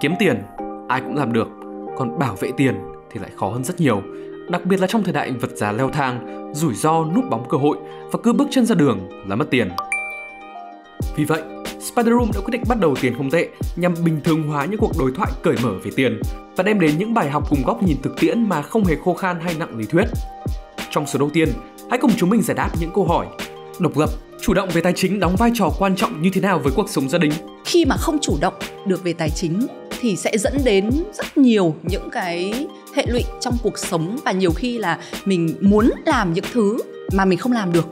kiếm tiền ai cũng làm được còn bảo vệ tiền thì lại khó hơn rất nhiều đặc biệt là trong thời đại vật giá leo thang rủi ro núp bóng cơ hội và cứ bước chân ra đường là mất tiền vì vậy Spider Room đã quyết định bắt đầu tiền không tệ nhằm bình thường hóa những cuộc đối thoại cởi mở về tiền và đem đến những bài học cùng góc nhìn thực tiễn mà không hề khô khan hay nặng lý thuyết. Trong số đầu tiên, hãy cùng chúng mình giải đáp những câu hỏi độc lập chủ động về tài chính đóng vai trò quan trọng như thế nào với cuộc sống gia đình khi mà không chủ động được về tài chính thì sẽ dẫn đến rất nhiều những cái hệ lụy trong cuộc sống và nhiều khi là mình muốn làm những thứ mà mình không làm được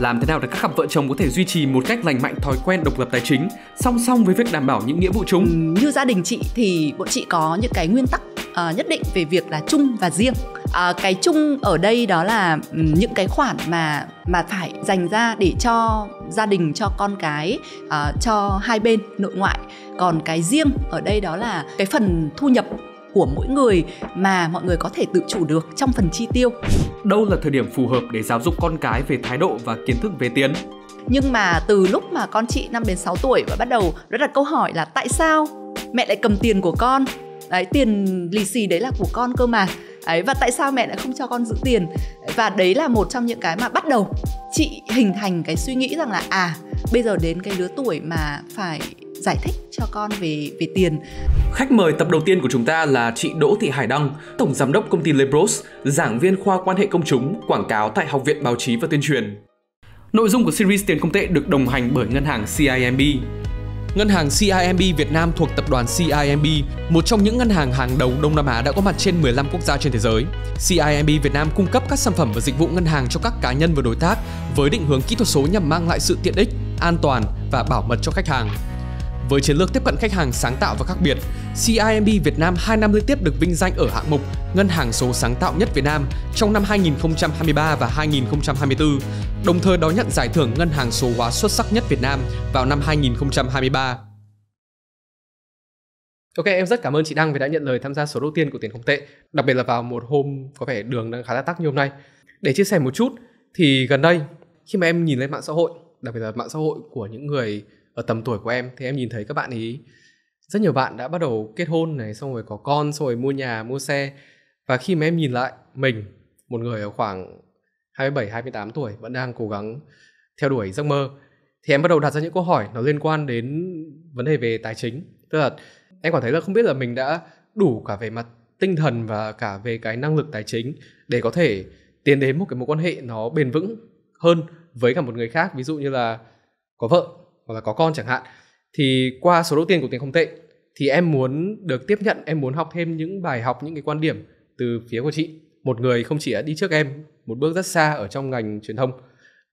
làm thế nào để các cặp vợ chồng có thể duy trì một cách lành mạnh thói quen độc lập tài chính song song với việc đảm bảo những nghĩa vụ chung ừ, như gia đình chị thì bọn chị có những cái nguyên tắc Ờ, nhất định về việc là chung và riêng à, cái chung ở đây đó là ừ, những cái khoản mà mà phải dành ra để cho gia đình cho con cái à, cho hai bên nội ngoại còn cái riêng ở đây đó là cái phần thu nhập của mỗi người mà mọi người có thể tự chủ được trong phần chi tiêu. Đâu là thời điểm phù hợp để giáo dục con cái về thái độ và kiến thức về tiền? Nhưng mà từ lúc mà con chị 5 đến 6 tuổi và bắt đầu nó đặt câu hỏi là tại sao mẹ lại cầm tiền của con đấy tiền lì xì đấy là của con cơ mà ấy và tại sao mẹ lại không cho con giữ tiền và đấy là một trong những cái mà bắt đầu chị hình thành cái suy nghĩ rằng là à bây giờ đến cái lứa tuổi mà phải giải thích cho con về về tiền. Khách mời tập đầu tiên của chúng ta là chị Đỗ Thị Hải Đăng, tổng giám đốc công ty Lebros, giảng viên khoa quan hệ công chúng, quảng cáo tại Học viện Báo chí và Tuyên truyền. Nội dung của series Tiền không tệ được đồng hành bởi ngân hàng CIMB. Ngân hàng CIMB Việt Nam thuộc tập đoàn CIMB, một trong những ngân hàng hàng đầu Đông Nam Á đã có mặt trên 15 quốc gia trên thế giới. CIMB Việt Nam cung cấp các sản phẩm và dịch vụ ngân hàng cho các cá nhân và đối tác với định hướng kỹ thuật số nhằm mang lại sự tiện ích, an toàn và bảo mật cho khách hàng. Với chiến lược tiếp cận khách hàng sáng tạo và khác biệt, CIMB Việt Nam 2 năm liên tiếp được vinh danh ở hạng mục Ngân hàng số sáng tạo nhất Việt Nam trong năm 2023 và 2024, đồng thời đón nhận giải thưởng Ngân hàng số hóa xuất sắc nhất Việt Nam vào năm 2023. Ok, em rất cảm ơn chị Đăng vì đã nhận lời tham gia số đầu tiên của Tiền Không Tệ, đặc biệt là vào một hôm có vẻ đường đang khá là tắc như hôm nay. Để chia sẻ một chút, thì gần đây khi mà em nhìn lên mạng xã hội, đặc biệt là mạng xã hội của những người ở tầm tuổi của em thì em nhìn thấy các bạn ý rất nhiều bạn đã bắt đầu kết hôn này xong rồi có con xong rồi mua nhà mua xe và khi mà em nhìn lại mình một người ở khoảng 27 28 tuổi vẫn đang cố gắng theo đuổi giấc mơ thì em bắt đầu đặt ra những câu hỏi nó liên quan đến vấn đề về tài chính tức là em cảm thấy là không biết là mình đã đủ cả về mặt tinh thần và cả về cái năng lực tài chính để có thể tiến đến một cái mối quan hệ nó bền vững hơn với cả một người khác ví dụ như là có vợ hoặc là có con chẳng hạn thì qua số đầu tiên của tiền không tệ thì em muốn được tiếp nhận em muốn học thêm những bài học những cái quan điểm từ phía của chị một người không chỉ đã đi trước em một bước rất xa ở trong ngành truyền thông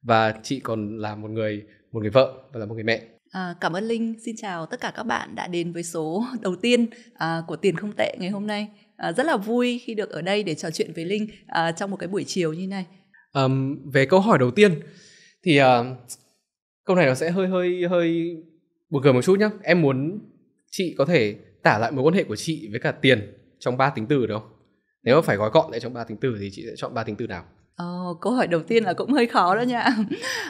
và chị còn là một người một người vợ và là một người mẹ À, cảm ơn Linh, xin chào tất cả các bạn đã đến với số đầu tiên à, của Tiền Không Tệ ngày hôm nay. À, rất là vui khi được ở đây để trò chuyện với Linh à, trong một cái buổi chiều như này. à, về câu hỏi đầu tiên thì à, câu này nó sẽ hơi hơi hơi buồn cười một chút nhá em muốn chị có thể tả lại mối quan hệ của chị với cả tiền trong ba tính từ được không nếu mà phải gói gọn lại trong ba tính từ thì chị sẽ chọn ba tính từ nào Ờ, câu hỏi đầu tiên là cũng hơi khó đó nha.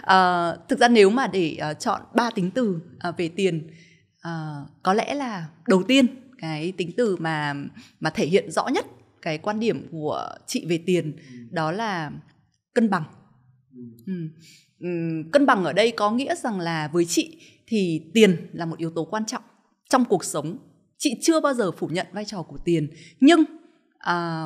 À, thực ra nếu mà để uh, chọn ba tính từ uh, về tiền, uh, có lẽ là đầu tiên cái tính từ mà mà thể hiện rõ nhất cái quan điểm của chị về tiền ừ. đó là cân bằng. Ừ. ừ cân bằng ở đây có nghĩa rằng là với chị thì tiền là một yếu tố quan trọng trong cuộc sống chị chưa bao giờ phủ nhận vai trò của tiền nhưng à,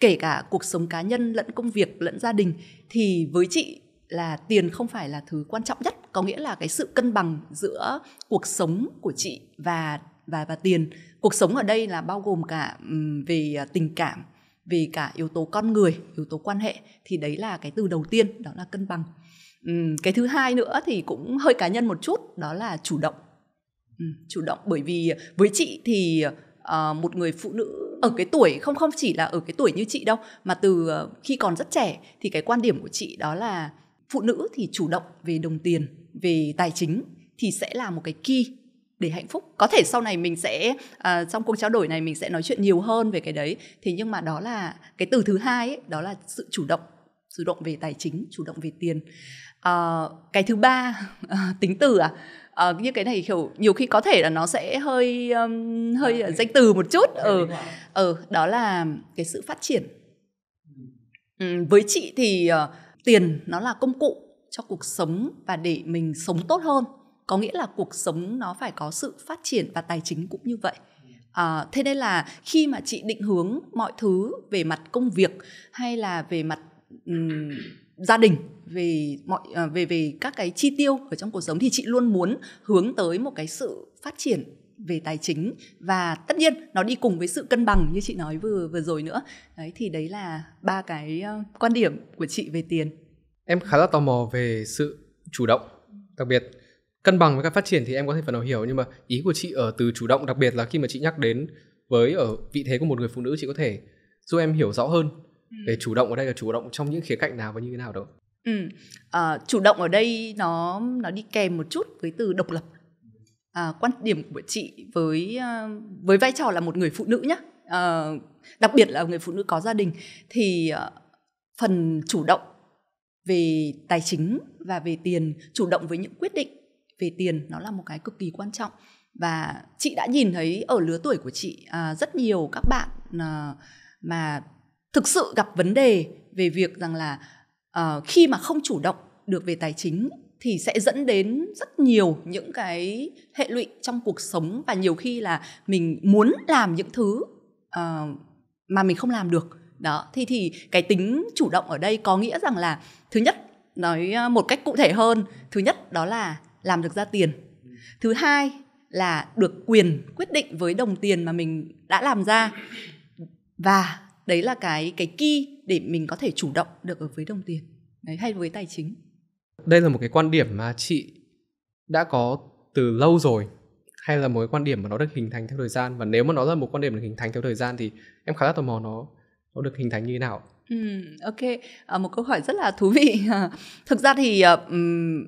kể cả cuộc sống cá nhân lẫn công việc lẫn gia đình thì với chị là tiền không phải là thứ quan trọng nhất có nghĩa là cái sự cân bằng giữa cuộc sống của chị và và và tiền cuộc sống ở đây là bao gồm cả về à, tình cảm về cả yếu tố con người yếu tố quan hệ thì đấy là cái từ đầu tiên đó là cân bằng cái thứ hai nữa thì cũng hơi cá nhân một chút đó là chủ động uhm, chủ động bởi vì với chị thì uh, một người phụ nữ ở cái tuổi không không chỉ là ở cái tuổi như chị đâu mà từ uh, khi còn rất trẻ thì cái quan điểm của chị đó là phụ nữ thì chủ động về đồng tiền về tài chính thì sẽ là một cái key để hạnh phúc có thể sau này mình sẽ à, trong cuộc trao đổi này mình sẽ nói chuyện nhiều hơn về cái đấy thế nhưng mà đó là cái từ thứ hai ấy, đó là sự chủ động chủ động về tài chính chủ động về tiền uh, cái thứ ba uh, tính từ à uh, như cái này kiểu nhiều khi có thể là nó sẽ hơi um, hơi à, danh từ một chút ở ừ. ừ, đó là cái sự phát triển ừ, với chị thì uh, tiền nó là công cụ cho cuộc sống và để mình sống tốt hơn có nghĩa là cuộc sống nó phải có sự phát triển và tài chính cũng như vậy À, thế nên là khi mà chị định hướng mọi thứ về mặt công việc hay là về mặt um, gia đình về mọi à, về về các cái chi tiêu ở trong cuộc sống thì chị luôn muốn hướng tới một cái sự phát triển về tài chính và tất nhiên nó đi cùng với sự cân bằng như chị nói vừa vừa rồi nữa đấy thì đấy là ba cái ờ, quan điểm của chị về tiền em khá là tò mò về sự chủ động đặc biệt cân bằng với các phát triển thì em có thể phần nào hiểu nhưng mà ý của chị ở từ chủ động đặc biệt là khi mà chị nhắc đến với ở vị thế của một người phụ nữ chị có thể giúp em hiểu rõ hơn để ừ. chủ động ở đây là chủ động trong những khía cạnh nào và như thế nào đó ừ. à, chủ động ở đây nó nó đi kèm một chút với từ độc lập à, quan điểm của chị với ờ, với vai trò là một người phụ nữ nhé à, ờ, đặc biệt là người phụ nữ có gia đình thì phần chủ động về tài chính và về tiền chủ động với những quyết định về tiền nó là một cái cực kỳ quan trọng và chị đã nhìn thấy ở lứa tuổi của chị à, rất nhiều các bạn à, mà thực sự gặp vấn đề về việc rằng là uh, khi mà không chủ động được về tài chính thì sẽ dẫn đến rất nhiều những cái hệ lụy trong cuộc sống và nhiều khi là mình muốn làm những thứ uh, mà mình không làm được đó thì thì cái tính chủ động ở đây có nghĩa rằng là thứ nhất nói ờ, một cách cụ thể hơn thứ nhất đó là làm được ra tiền thứ hai là được quyền quyết định với đồng tiền mà mình đã làm ra và đấy là cái cái key để mình có thể chủ động được ở với đồng tiền đấy hay với tài chính đây là một cái quan điểm mà chị đã có từ lâu rồi hay là một cái quan điểm mà nó được hình thành theo thời gian và nếu mà nó là một quan điểm được hình thành theo thời gian thì em khá là tò mò nó nó được hình thành như thế nào Ừ, ok à, một câu hỏi rất là thú vị thực ra thì ờ,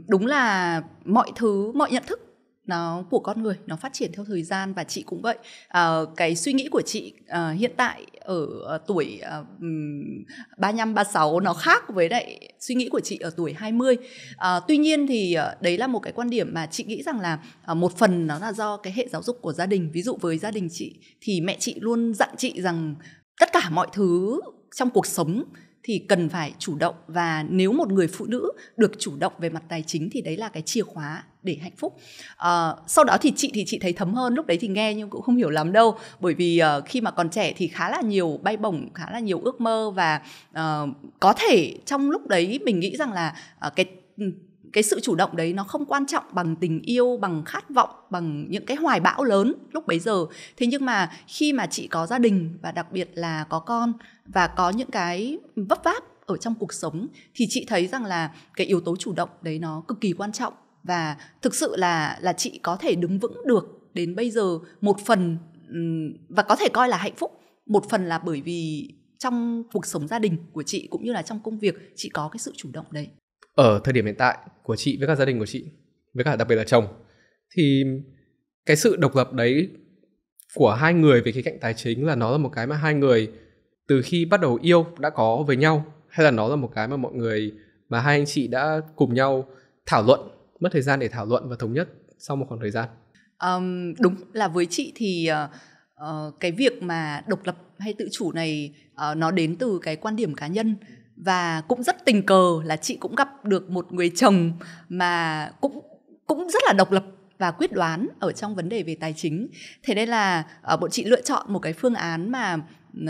đúng là mọi thứ mọi nhận thức nó của con người nó phát triển theo thời gian và chị cũng vậy à, cái suy nghĩ của chị à, hiện tại ở ờ, tuổi ba năm ba sáu nó khác với lại suy nghĩ của chị ở tuổi 20 à, tuy nhiên thì à, đấy là một cái quan điểm mà chị nghĩ rằng là à, một phần nó là do cái hệ giáo dục của gia đình ví dụ với gia đình chị thì mẹ chị luôn dặn chị rằng tất cả mọi thứ trong cuộc sống thì cần phải chủ động và nếu một người phụ nữ được chủ động về mặt tài chính thì đấy là cái chìa khóa để hạnh phúc à, sau đó thì chị thì chị thấy thấm hơn lúc đấy thì nghe nhưng cũng không hiểu lắm đâu bởi vì uh, khi mà còn trẻ thì khá là nhiều bay bổng khá là nhiều ước mơ và uh, có thể trong lúc đấy mình nghĩ rằng là uh, cái ừ, cái sự chủ động đấy nó không quan trọng bằng tình yêu bằng khát vọng bằng những cái hoài bão lớn lúc bấy giờ thế nhưng mà khi mà chị có gia đình và đặc biệt là có con và có những cái vấp váp ở trong cuộc sống thì chị thấy rằng là cái yếu tố chủ động đấy nó cực kỳ quan trọng và thực sự là là chị có thể đứng vững được đến bây giờ một phần và có thể coi là hạnh phúc một phần là bởi vì trong cuộc sống gia đình của chị cũng như là trong công việc chị có cái sự chủ động đấy ở thời điểm hiện tại của chị với cả gia đình của chị với cả đặc biệt là chồng thì cái sự độc lập đấy của hai người về cái cạnh tài chính là nó là một cái mà hai người từ khi bắt đầu yêu đã có với nhau hay là nó là một cái mà mọi người mà hai anh chị đã cùng nhau thảo luận mất thời gian để thảo luận và thống nhất sau một khoảng thời gian um, đúng là với chị thì uh, cái việc mà độc lập hay tự chủ này uh, nó đến từ cái quan điểm cá nhân và cũng rất tình cờ là chị cũng gặp được một người chồng mà cũng cũng rất là độc lập và quyết đoán ở trong vấn đề về tài chính thế nên là uh, bọn chị lựa chọn một cái phương án mà uh,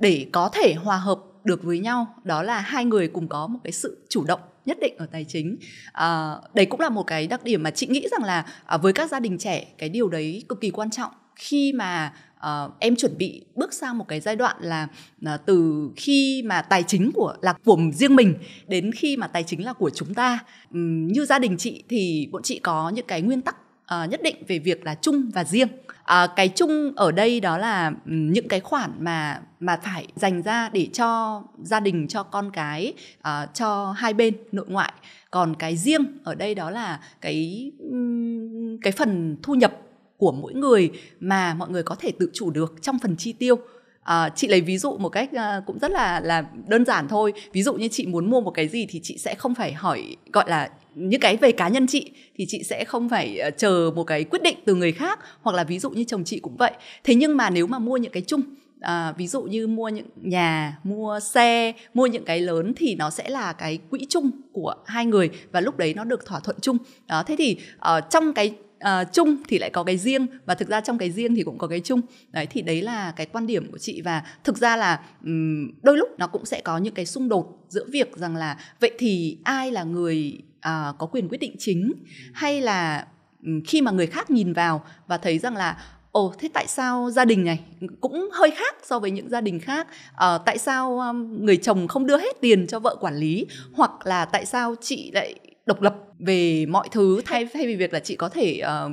để có thể hòa hợp được với nhau đó là hai người cùng có một cái sự chủ động nhất định ở tài chính à, đấy cũng là một cái đặc điểm mà chị nghĩ rằng là à, với các gia đình trẻ cái điều đấy cực kỳ quan trọng khi mà uh, em chuẩn bị bước sang một cái giai đoạn là uh, từ khi mà tài chính của là của riêng mình đến khi mà tài chính là của chúng ta um, như gia đình chị thì bọn chị có những cái nguyên tắc uh, nhất định về việc là chung và riêng uh, cái chung ở đây đó là những cái khoản mà mà phải dành ra để cho gia đình cho con cái uh, cho hai bên nội ngoại còn cái riêng ở đây đó là cái um, cái phần thu nhập của mỗi người mà mọi người có thể tự chủ được trong phần chi tiêu À, chị lấy ví dụ một cách à, cũng rất là là đơn giản thôi ví dụ như chị muốn mua một cái gì thì chị sẽ không phải hỏi gọi là những cái về cá nhân chị thì chị sẽ không phải ờ, chờ một cái quyết định từ người khác hoặc là ví dụ như chồng chị cũng vậy thế nhưng mà nếu mà mua những cái chung à, ví dụ như mua những nhà mua xe mua những cái lớn thì nó sẽ là cái quỹ chung của hai người và lúc đấy nó được thỏa thuận chung đó thế thì uh, trong cái uh, chung thì lại có cái riêng và thực ra trong cái riêng thì cũng có cái chung đấy thì đấy là cái quan điểm của chị và thực ra là um, đôi lúc nó cũng sẽ có những cái xung đột giữa việc rằng là vậy thì ai là người uh, có quyền quyết định chính hay là um, khi mà người khác nhìn vào và thấy rằng là ồ thế tại sao gia đình này cũng hơi khác so với những gia đình khác à, tại sao um, người chồng không đưa hết tiền cho vợ quản lý hoặc là tại sao chị lại độc lập về mọi thứ thay thay vì việc là chị có thể uh,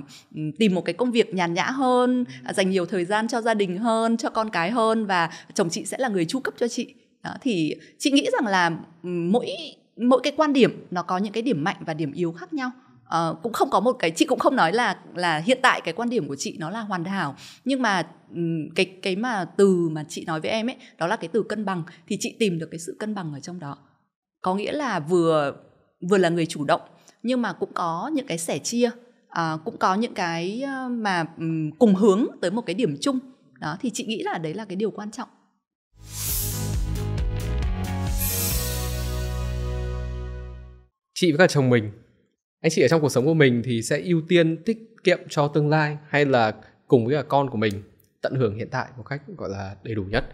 tìm một cái công việc nhàn nhã hơn ừ. dành nhiều thời gian cho gia đình hơn cho con cái hơn và chồng chị sẽ là người chu cấp cho chị đó, thì chị nghĩ rằng là ừ, mỗi mỗi cái quan điểm nó có những cái điểm mạnh và điểm yếu khác nhau Uh, cũng không có một cái chị cũng không nói là là hiện tại cái quan điểm của chị nó là hoàn hảo nhưng mà ừ, cái cái mà từ mà chị nói với em ấy đó là cái từ cân bằng thì chị tìm được cái sự cân bằng ở trong đó có nghĩa là vừa vừa là người chủ động nhưng mà cũng có những cái sẻ chia à, cũng có những cái ờ, mà cùng hướng tới một cái điểm chung đó thì chị nghĩ là đấy là cái điều quan trọng chị với cả chồng mình anh chị ở trong cuộc sống của mình thì sẽ ưu tiên tiết kiệm cho tương lai hay là cùng với cả con của mình tận hưởng hiện tại một cách gọi là đầy đủ nhất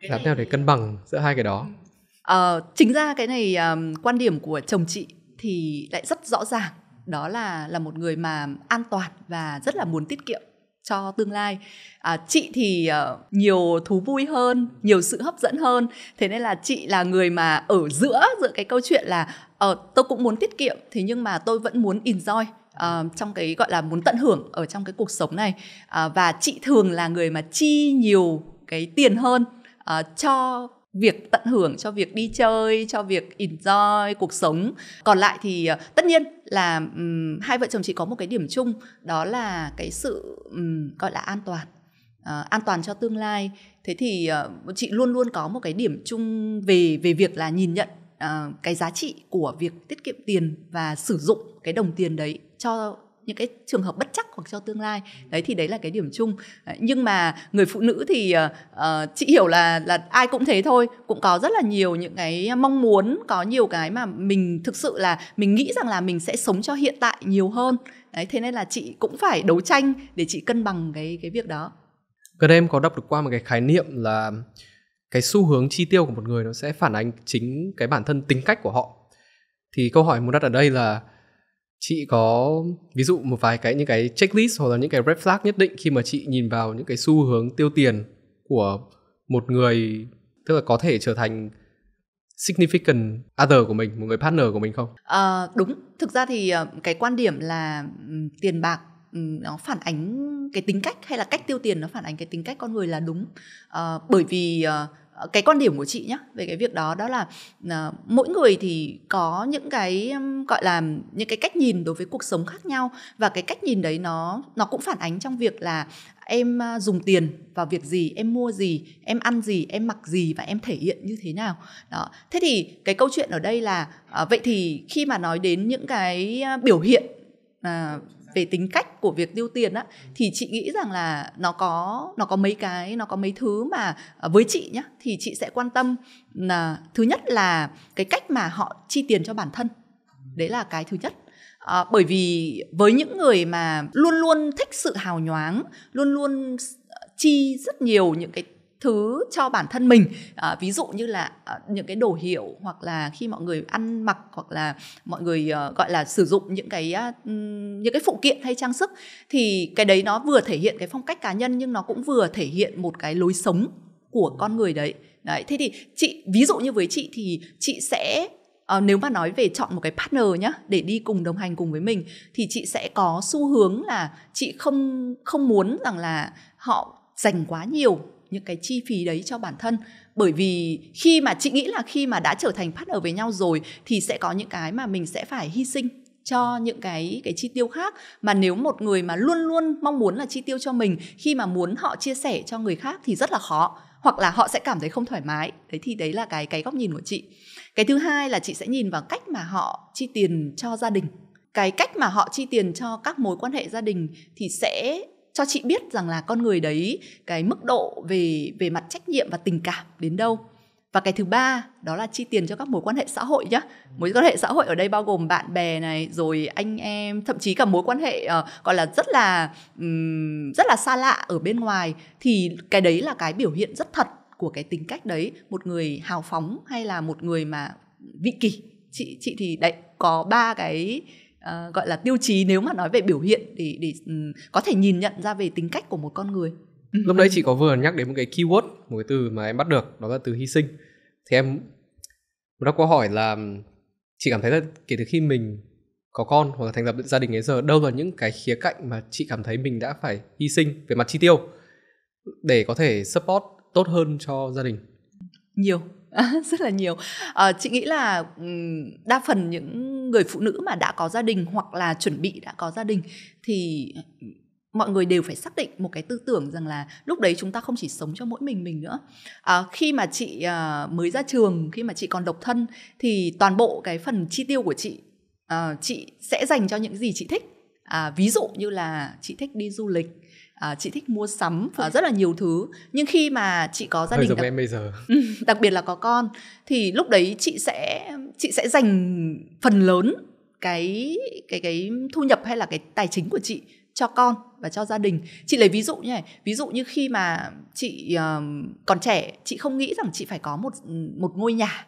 làm thế nào để cân bằng giữa hai cái đó ừ uh, chính ra cái này um, quan điểm của chồng chị thì lại rất rõ ràng đó là là một người mà an toàn và rất là muốn tiết kiệm cho tương lai à, chị thì uh, nhiều thú vui hơn nhiều sự hấp dẫn hơn thế nên là chị là người mà ở giữa giữa cái câu chuyện là uh, tôi cũng muốn tiết kiệm thế nhưng mà tôi vẫn muốn enjoy uh, trong cái gọi là muốn tận hưởng ở trong cái cuộc sống này uh, và chị thường là người mà chi nhiều cái tiền hơn uh, cho việc tận hưởng cho việc đi chơi cho việc enjoy cuộc sống còn lại thì ờ, tất nhiên là um, hai vợ chồng chị có một cái điểm chung đó là cái sự um, gọi là an toàn uh, an toàn cho tương lai thế thì uh, chị luôn luôn có một cái điểm chung về về việc là nhìn nhận uh, cái giá trị của việc tiết kiệm tiền và sử dụng cái đồng tiền đấy cho những cái trường hợp bất chắc hoặc cho tương lai đấy thì đấy là cái điểm chung nhưng mà người phụ nữ thì uh, chị hiểu là là ai cũng thế thôi cũng có rất là nhiều những cái mong muốn có nhiều cái mà mình thực sự là mình nghĩ rằng là mình sẽ sống cho hiện tại nhiều hơn đấy thế nên là chị cũng phải đấu tranh để chị cân bằng cái cái việc đó gần em có đọc được qua một cái khái niệm là cái xu hướng chi tiêu của một người nó sẽ phản ánh chính cái bản thân tính cách của họ thì câu hỏi muốn đặt ở đây là chị có ví dụ một vài cái những cái checklist hoặc là những cái red flag nhất định khi mà chị nhìn vào những cái xu hướng tiêu tiền của một người tức là có thể trở thành significant other của mình một người partner của mình không à, đúng thực ra thì ờ, cái quan điểm là tiền bạc nó phản ánh cái tính cách hay là cách tiêu tiền nó phản ánh cái tính cách con người là đúng à, bởi vì Ờ, cái quan điểm của chị nhé về cái việc đó đó là uh, mỗi người thì có những cái um, gọi là những cái cách nhìn đối với cuộc sống khác nhau và cái cách nhìn đấy nó nó cũng phản ánh trong việc là em uh, dùng tiền vào việc gì em mua gì em ăn gì em mặc gì và em thể hiện như thế nào đó thế thì cái câu chuyện ở đây là uh, vậy thì khi mà nói đến những cái uh, biểu hiện uh, về tính cách của việc tiêu tiền á ừ. thì chị nghĩ rằng là nó có nó có mấy cái nó có mấy thứ mà à, với chị nhá thì chị sẽ quan tâm là thứ nhất là cái cách mà họ chi tiền cho bản thân ừ. đấy là cái thứ nhất à, bởi vì với những người mà luôn luôn thích sự hào nhoáng luôn luôn chi rất nhiều những cái thứ cho bản thân mình à, ví dụ như là à, những cái đồ hiệu hoặc là khi mọi người ăn mặc hoặc là mọi người à, gọi là sử dụng những cái à, những cái phụ kiện hay trang sức thì cái đấy nó vừa thể hiện cái phong cách cá nhân nhưng nó cũng vừa thể hiện một cái lối sống của con người đấy đấy thế thì chị ví dụ như với chị thì chị sẽ à, nếu mà nói về chọn một cái partner nhá để đi cùng đồng hành cùng với mình thì chị sẽ có xu hướng là chị không không muốn rằng là họ dành quá nhiều những cái chi phí đấy cho bản thân bởi vì khi mà chị nghĩ là khi mà đã trở thành partner với nhau rồi thì sẽ có những cái mà mình sẽ phải hy sinh cho những cái cái chi tiêu khác mà nếu một người mà luôn luôn mong muốn là chi tiêu cho mình khi mà muốn họ chia sẻ cho người khác thì rất là khó hoặc là họ sẽ cảm thấy không thoải mái đấy thì đấy là cái cái góc nhìn của chị cái thứ hai là chị sẽ nhìn vào cách mà họ chi tiền cho gia đình cái cách mà họ chi tiền cho các mối quan hệ gia đình thì sẽ cho chị biết rằng là con người đấy cái mức độ về về mặt trách nhiệm và tình cảm đến đâu và cái thứ ba đó là chi tiền cho các mối quan hệ xã hội nhá mối quan hệ xã hội ở đây bao gồm bạn bè này rồi anh em thậm chí cả mối quan hệ uh, gọi là rất là um, rất là xa lạ ở bên ngoài thì cái đấy là cái biểu hiện rất thật của cái tính cách đấy một người hào phóng hay là một người mà vị kỷ chị chị thì đấy có ba cái Ờ, gọi là tiêu chí nếu mà nói về biểu hiện để để um, có thể nhìn nhận ra về tính cách của một con người lúc đấy ừ. chị có vừa nhắc đến một cái keyword một cái từ mà em bắt được đó là từ hy sinh thì em nó có hỏi là ừ, chị cảm thấy là kể từ khi mình có con hoặc là thành lập gia đình đến giờ đâu là những cái khía cạnh mà chị cảm thấy mình đã phải hy sinh về mặt chi tiêu để có thể support tốt hơn cho gia đình nhiều rất là nhiều à, chị nghĩ là ừ, đa phần những người phụ nữ mà đã có gia đình hoặc là chuẩn bị đã có gia đình thì ừ, mọi người đều phải xác định một cái tư tưởng rằng là lúc đấy chúng ta không chỉ sống cho mỗi mình mình nữa à, khi mà chị à, mới ra trường khi mà chị còn độc thân thì toàn bộ cái phần chi tiêu của chị à, chị sẽ dành cho những gì chị thích à, ví dụ như là chị thích đi du lịch à, chị thích mua sắm à, rất là nhiều thứ nhưng khi mà chị có gia Hơi đình giống đặc, em bây giờ ừ, đặc biệt là có con thì lúc đấy chị sẽ chị sẽ dành phần lớn cái cái cái thu nhập hay là cái tài chính của chị cho con và cho gia đình chị lấy ví dụ như ví dụ như khi mà chị uh, còn trẻ chị không nghĩ rằng chị phải có một một ngôi nhà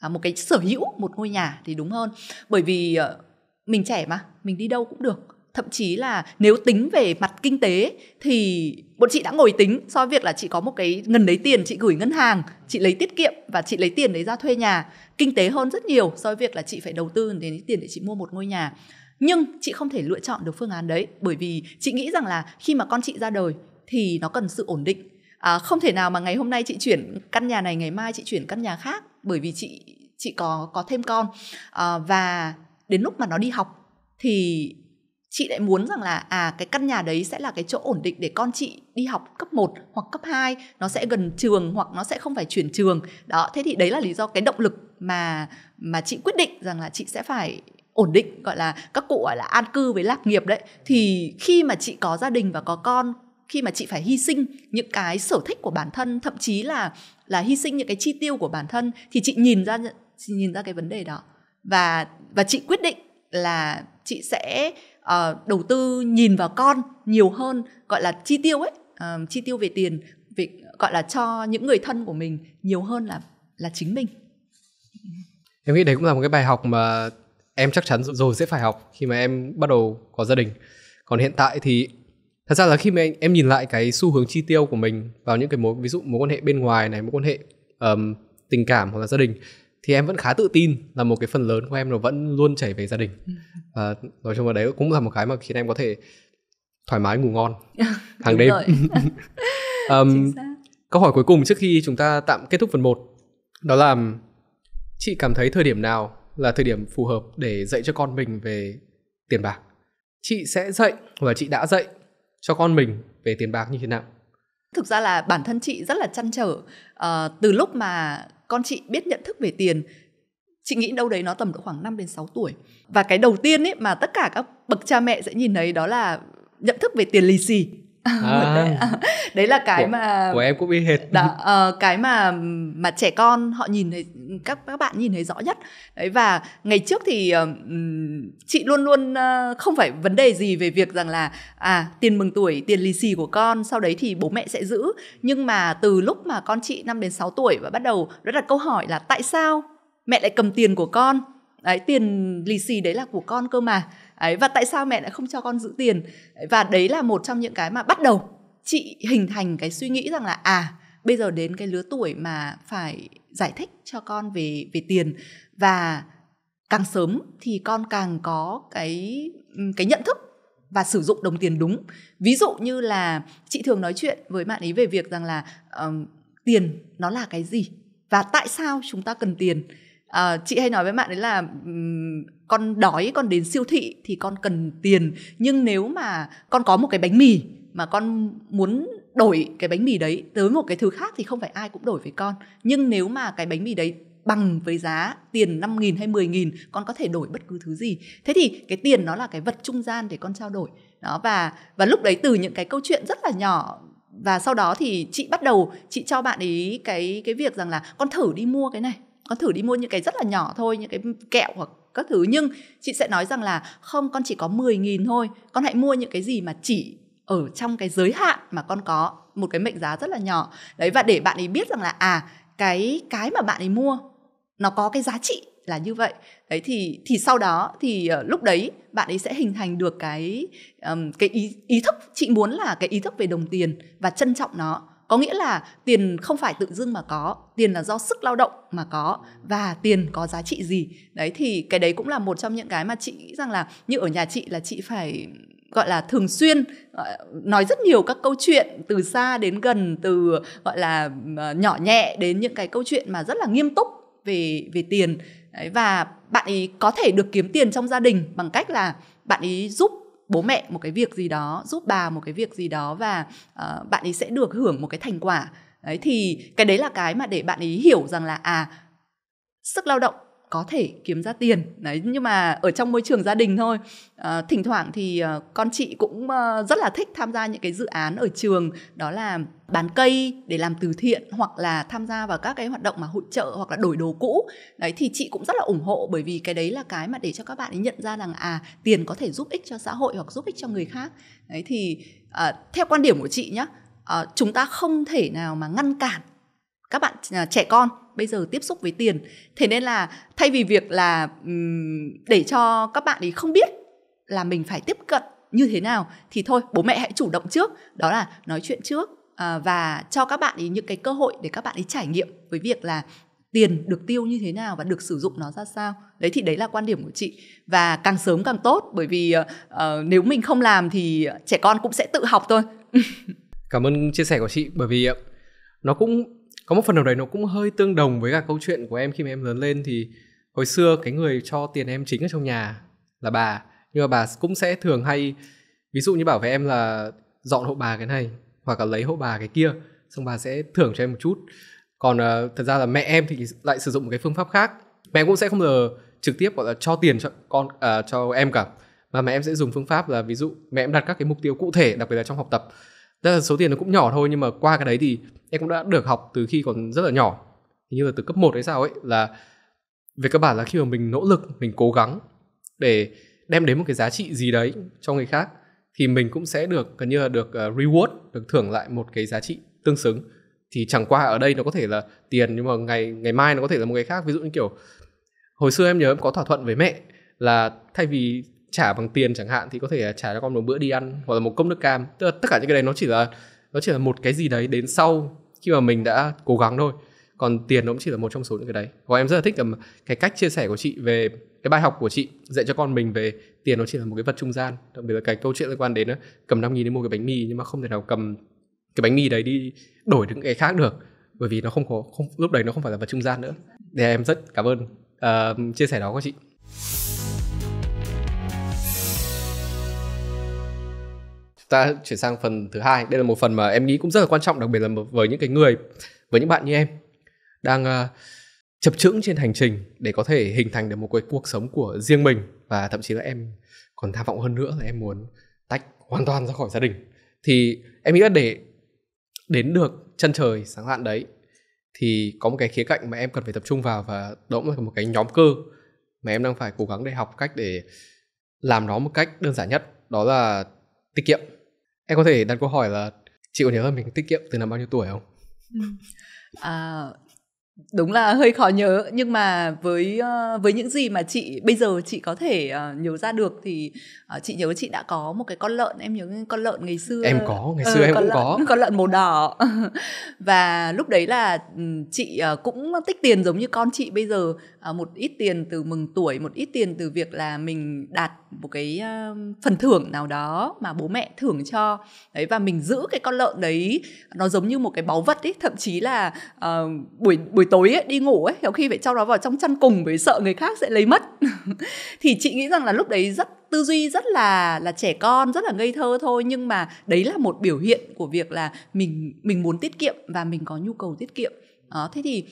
à, một cái sở hữu một ngôi nhà thì đúng hơn bởi vì uh, mình trẻ mà mình đi đâu cũng được thậm chí là nếu tính về mặt kinh tế thì bọn chị đã ngồi tính so với việc là chị có một cái ngần lấy tiền chị gửi ngân hàng chị lấy tiết kiệm và chị lấy tiền đấy ra thuê nhà kinh tế hơn rất nhiều so với việc là chị phải đầu tư đến tiền để chị mua một ngôi nhà nhưng chị không thể lựa chọn được phương án đấy bởi vì chị nghĩ rằng là khi mà con chị ra đời thì nó cần sự ổn định à, không thể nào mà ngày hôm nay chị chuyển căn nhà này ngày mai chị chuyển căn nhà khác bởi vì chị chị có có thêm con à, và đến lúc mà nó đi học thì chị lại muốn rằng là à cái căn nhà đấy sẽ là cái chỗ ổn định để con chị đi học cấp 1 hoặc cấp 2 nó sẽ gần trường hoặc nó sẽ không phải chuyển trường đó thế thì đấy là lý do cái động lực mà mà chị quyết định rằng là chị sẽ phải ổn định gọi là các cụ gọi là an cư với lạc nghiệp đấy thì khi mà chị có gia đình và có con khi mà chị phải hy sinh những cái sở thích của bản thân thậm chí là là hy sinh những cái chi tiêu của bản thân thì chị nhìn ra nhìn ra cái vấn đề đó và và chị quyết định là chị sẽ uh, đầu tư nhìn vào con nhiều hơn gọi là chi tiêu ấy uh, chi tiêu về tiền về gọi là cho những người thân của mình nhiều hơn là là chính mình em nghĩ đấy cũng là một cái bài học mà em chắc chắn rồi sẽ phải học khi mà em bắt đầu có gia đình còn hiện tại thì thật ra là khi mà em nhìn lại cái xu hướng chi tiêu của mình vào những cái mối ví dụ mối quan hệ bên ngoài này mối quan hệ um, tình cảm hoặc là gia đình thì em vẫn khá tự tin là một cái phần lớn của em nó vẫn luôn chảy về gia đình và ừ. ờ, nói chung là đấy cũng là một cái mà khiến em có thể thoải mái ngủ ngon hàng đêm um, câu hỏi cuối cùng trước khi chúng ta tạm kết thúc phần 1 đó là chị cảm thấy thời điểm nào là thời điểm phù hợp để dạy cho con mình về tiền bạc chị sẽ dạy và chị đã dạy cho con mình về tiền bạc như thế nào thực ra là bản thân chị rất là chăn trở uh, từ lúc mà con chị biết nhận thức về tiền chị nghĩ đâu đấy nó tầm độ khoảng 5 đến 6 tuổi và cái đầu tiên ấy mà tất cả các bậc cha mẹ sẽ nhìn thấy đó là nhận thức về tiền lì xì à. đấy là cái của, mà của em cũng bị hệt đã, uh, ờ, cái mà mà trẻ con họ nhìn thấy các các bạn nhìn thấy rõ nhất đấy và ngày trước thì uh, chị luôn luôn uh, không phải vấn đề gì về việc rằng là à tiền mừng tuổi tiền lì xì của con sau đấy thì bố mẹ sẽ giữ nhưng mà từ lúc mà con chị năm đến 6 tuổi và bắt đầu nó đặt câu hỏi là tại sao mẹ lại cầm tiền của con đấy tiền lì xì đấy là của con cơ mà ấy và tại sao mẹ lại không cho con giữ tiền và đấy là một trong những cái mà bắt đầu chị hình thành cái suy nghĩ rằng là à bây giờ đến cái lứa tuổi mà phải giải thích cho con về về tiền và càng sớm thì con càng có cái cái nhận thức và sử dụng đồng tiền đúng ví dụ như là chị thường nói chuyện với bạn ấy về việc rằng là uh, tiền nó là cái gì và tại sao chúng ta cần tiền à, chị hay nói với bạn đấy là um, con đói con đến siêu thị thì con cần tiền nhưng nếu mà con có một cái bánh mì mà con muốn đổi cái bánh mì đấy tới một cái thứ khác thì không phải ai cũng đổi với con nhưng nếu mà cái bánh mì đấy bằng với giá tiền 5 nghìn hay 10 nghìn con có thể đổi bất cứ thứ gì thế thì cái tiền nó là cái vật trung gian để con trao đổi đó và và lúc đấy từ những cái câu chuyện rất là nhỏ và sau đó thì chị bắt đầu chị cho bạn ý cái cái việc rằng là con thử đi mua cái này con thử đi mua những cái rất là nhỏ thôi những cái kẹo hoặc các thứ nhưng chị sẽ nói rằng là không con chỉ có 10 nghìn thôi con hãy mua những cái gì mà chỉ ở trong cái giới hạn mà con có một cái mệnh giá rất là nhỏ đấy và để bạn ấy biết rằng là à cái cái mà bạn ấy mua nó có cái giá trị là như vậy đấy thì thì sau đó thì uh, lúc đấy bạn ấy sẽ hình thành được cái um, cái ý ý thức chị muốn là cái ý thức về đồng tiền và trân trọng nó có nghĩa là tiền không phải tự dưng mà có tiền là do sức lao động mà có và tiền có giá trị gì đấy thì cái đấy cũng là một trong những cái mà chị nghĩ rằng là như ở nhà chị là chị phải gọi là thường xuyên nói rất nhiều các câu chuyện từ xa đến gần từ gọi là ờ, nhỏ nhẹ đến những cái câu chuyện mà rất là nghiêm túc về về tiền đấy, và bạn ấy có thể được kiếm tiền trong gia đình bằng cách là bạn ấy giúp bố mẹ một cái việc gì đó giúp bà một cái việc gì đó và uh, bạn ấy sẽ được hưởng một cái thành quả đấy thì cái đấy là cái mà để bạn ấy hiểu rằng là à sức lao động có thể kiếm ra tiền đấy nhưng mà ở trong môi trường gia đình thôi à, thỉnh thoảng thì ờ, con chị cũng ờ, rất là thích tham gia những cái dự án ở trường đó là bán cây để làm từ thiện hoặc là tham gia vào các cái hoạt động mà hỗ trợ hoặc là đổi đồ cũ đấy thì chị cũng rất là ủng hộ bởi vì cái đấy là cái mà để cho các bạn ấy nhận ra rằng à tiền có thể giúp ích cho xã hội hoặc giúp ích cho người khác đấy thì à, theo quan điểm của chị nhé à, chúng ta không thể nào mà ngăn cản các bạn à, trẻ con bây giờ tiếp xúc với tiền thế nên là thay vì việc là um, để cho các bạn ấy không biết là mình phải tiếp cận như thế nào thì thôi bố mẹ hãy chủ động trước đó là nói chuyện trước à, và cho các bạn ấy những cái cơ hội để các bạn ấy trải nghiệm với việc là tiền được tiêu như thế nào và được sử dụng nó ra sao đấy thì đấy là quan điểm của chị và càng sớm càng tốt bởi vì uh, nếu mình không làm thì trẻ con cũng sẽ tự học thôi cảm ơn chia sẻ của chị bởi vì nó cũng có một phần nào đấy nó cũng hơi tương đồng với cả câu chuyện của em khi mà em lớn lên thì hồi xưa cái người cho tiền em chính ở trong nhà là bà nhưng mà bà cũng sẽ thường hay ví dụ như bảo với em là dọn hộ bà cái này hoặc là lấy hộ bà cái kia xong bà sẽ thưởng cho em một chút còn uh, thật ra là mẹ em thì lại sử dụng một cái phương pháp khác mẹ cũng sẽ không giờ trực tiếp gọi là cho tiền cho con uh, cho em cả mà mẹ em sẽ dùng phương pháp là ví dụ mẹ em đặt các cái mục tiêu cụ thể đặc biệt là trong học tập rất là số tiền nó cũng nhỏ thôi nhưng mà qua cái đấy thì em cũng đã được học từ khi còn rất là nhỏ như là từ cấp 1 hay sao ấy là về cơ bản là khi mà mình nỗ lực mình cố gắng để đem đến một cái giá trị gì đấy cho người khác thì mình cũng sẽ được gần như là được ờ, reward được thưởng lại một cái giá trị tương xứng thì chẳng qua ở đây nó có thể là tiền nhưng mà ngày ngày mai nó có thể là một cái khác ví dụ như kiểu hồi xưa em nhớ em có thỏa thuận với mẹ là thay vì trả bằng tiền chẳng hạn thì có thể trả cho con một bữa đi ăn hoặc là một cốc nước cam tức là tất cả những cái đấy nó chỉ là nó chỉ là một cái gì đấy đến sau khi mà mình đã cố gắng thôi còn tiền nó cũng chỉ là một trong số những cái đấy và em rất là thích là cái cách chia sẻ của chị về cái bài học của chị dạy cho con mình về tiền nó chỉ là một cái vật trung gian đặc biệt là cái câu chuyện liên quan đến ờ, cầm năm nghìn đi mua cái bánh mì nhưng mà không thể nào cầm cái bánh mì đấy đi đổi những cái khác được bởi vì nó không có không lúc đấy nó không phải là vật trung gian nữa để em rất cảm ơn uh, chia sẻ đó của chị ta chuyển sang phần thứ hai đây là một phần mà em nghĩ cũng rất là quan trọng đặc biệt là với những cái người với những bạn như em đang uh, chập chững trên hành trình để có thể hình thành được một cái cuộc sống của riêng mình và thậm chí là em còn tham vọng hơn nữa là em muốn tách hoàn toàn ra khỏi gia đình thì em nghĩ là để đến được chân trời sáng lạn đấy thì có một cái khía cạnh mà em cần phải tập trung vào và đó cũng là một cái nhóm cơ mà em đang phải cố gắng để học cách để làm nó một cách đơn giản nhất đó là tiết kiệm em có thể đặt câu hỏi là chị có thể hơn mình tiết kiệm từ năm bao nhiêu tuổi không? Ừ. À, đúng là hơi khó nhớ nhưng mà với ờ, với những gì mà chị bây giờ chị có thể ờ, nhớ ra được thì ờ, chị nhớ chị đã có một cái con lợn em nhớ con lợn ngày xưa em có ngày ừ, xưa ừ, em cũng lợn, có con lợn màu đỏ và lúc đấy là chị cũng tích tiền giống như con chị bây giờ một ít tiền từ mừng tuổi một ít tiền từ việc là mình đạt một cái phần thưởng nào đó mà bố mẹ thưởng cho đấy và mình giữ cái con lợn đấy nó giống như một cái báu vật ấy thậm chí là uh, buổi buổi buổi tối ấy, đi ngủ ấy, nhiều khi phải cho nó vào trong chăn cùng bởi sợ người khác sẽ lấy mất. thì chị nghĩ rằng là lúc đấy rất tư duy rất là là trẻ con, rất là ngây thơ thôi nhưng mà đấy là một biểu hiện của việc là mình mình muốn tiết kiệm và mình có nhu cầu tiết kiệm. Đó, thế thì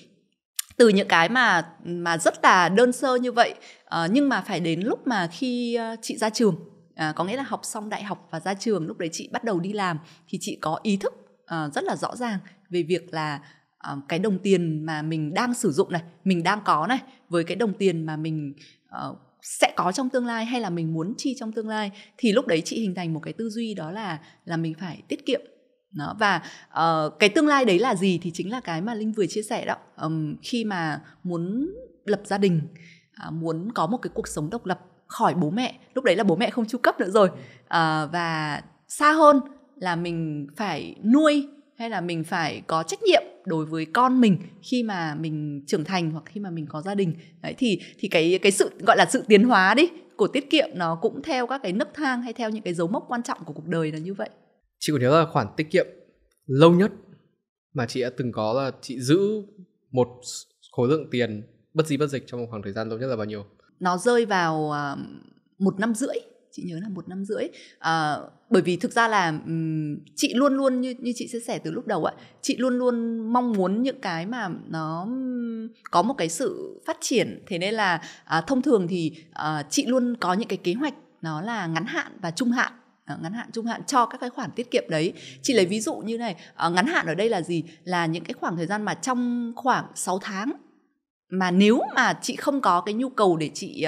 từ những cái mà mà rất là đơn sơ như vậy uh, nhưng mà phải đến lúc mà khi uh, chị ra trường uh, có nghĩa là học xong đại học và ra trường lúc đấy chị bắt đầu đi làm thì chị có ý thức uh, rất là rõ ràng về việc là Ờ, cái đồng tiền mà mình đang sử dụng này mình đang có này với cái đồng tiền mà mình uh, sẽ có trong tương lai hay là mình muốn chi trong tương lai thì lúc đấy chị hình thành một cái tư duy đó là là mình phải tiết kiệm nó và uh, cái tương lai đấy là gì thì chính là cái mà linh vừa chia sẻ đó um, khi mà muốn lập gia đình uh, muốn có một cái cuộc sống độc lập khỏi bố mẹ lúc đấy là bố mẹ không chu cấp nữa rồi uh, và xa hơn là mình phải nuôi hay là mình phải có trách nhiệm đối với con mình khi mà mình trưởng thành hoặc khi mà mình có gia đình đấy thì thì cái cái sự gọi là sự tiến hóa đi của tiết kiệm nó cũng theo các cái nấc thang hay theo những cái dấu mốc quan trọng của cuộc đời là như vậy chị có nhớ là khoản tiết kiệm lâu nhất mà chị đã từng có là chị giữ một khối lượng tiền bất di bất dịch trong một khoảng thời gian lâu nhất là bao nhiêu nó rơi vào à, một năm rưỡi chị nhớ là một năm rưỡi à, bởi vì thực ra là um, chị luôn luôn như như chị chia sẻ từ lúc đầu ạ chị luôn luôn mong muốn những cái mà nó có một cái sự phát triển thế nên là à, thông thường thì à, chị luôn có những cái kế hoạch nó là ngắn hạn và trung hạn ờ, ngắn hạn trung hạn cho các cái khoản tiết kiệm đấy chị lấy ví dụ như này ngắn hạn ở đây là gì là những cái khoảng thời gian mà trong khoảng 6 tháng mà nếu mà chị không có cái nhu cầu để chị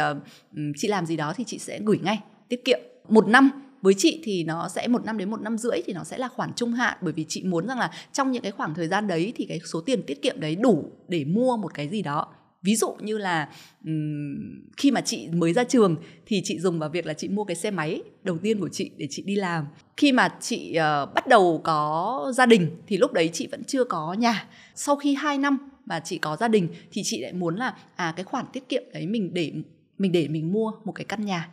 chị làm gì đó thì chị sẽ gửi ngay tiết kiệm một năm với chị thì nó sẽ một năm đến một năm rưỡi thì nó sẽ là khoản trung hạn bởi vì chị muốn rằng là trong những cái khoảng thời gian đấy thì cái số tiền tiết kiệm đấy đủ để mua một cái gì đó ví dụ như là um, khi mà chị mới ra trường thì chị dùng vào việc là chị mua cái xe máy đầu tiên của chị để chị đi làm khi mà chị uh, bắt đầu có gia đình thì lúc đấy chị vẫn chưa có nhà sau khi 2 năm mà chị có gia đình thì chị lại muốn là à cái khoản tiết kiệm đấy mình để mình để mình mua một cái căn nhà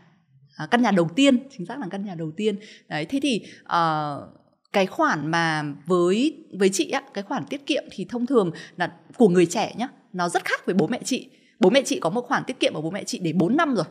À, căn nhà đầu tiên chính xác là căn nhà đầu tiên đấy thế thì uh, cái khoản mà với với chị á cái khoản tiết kiệm thì thông thường là của người trẻ nhá nó rất khác với bố mẹ chị bố mẹ chị có một khoản tiết kiệm của bố mẹ chị để 4 năm rồi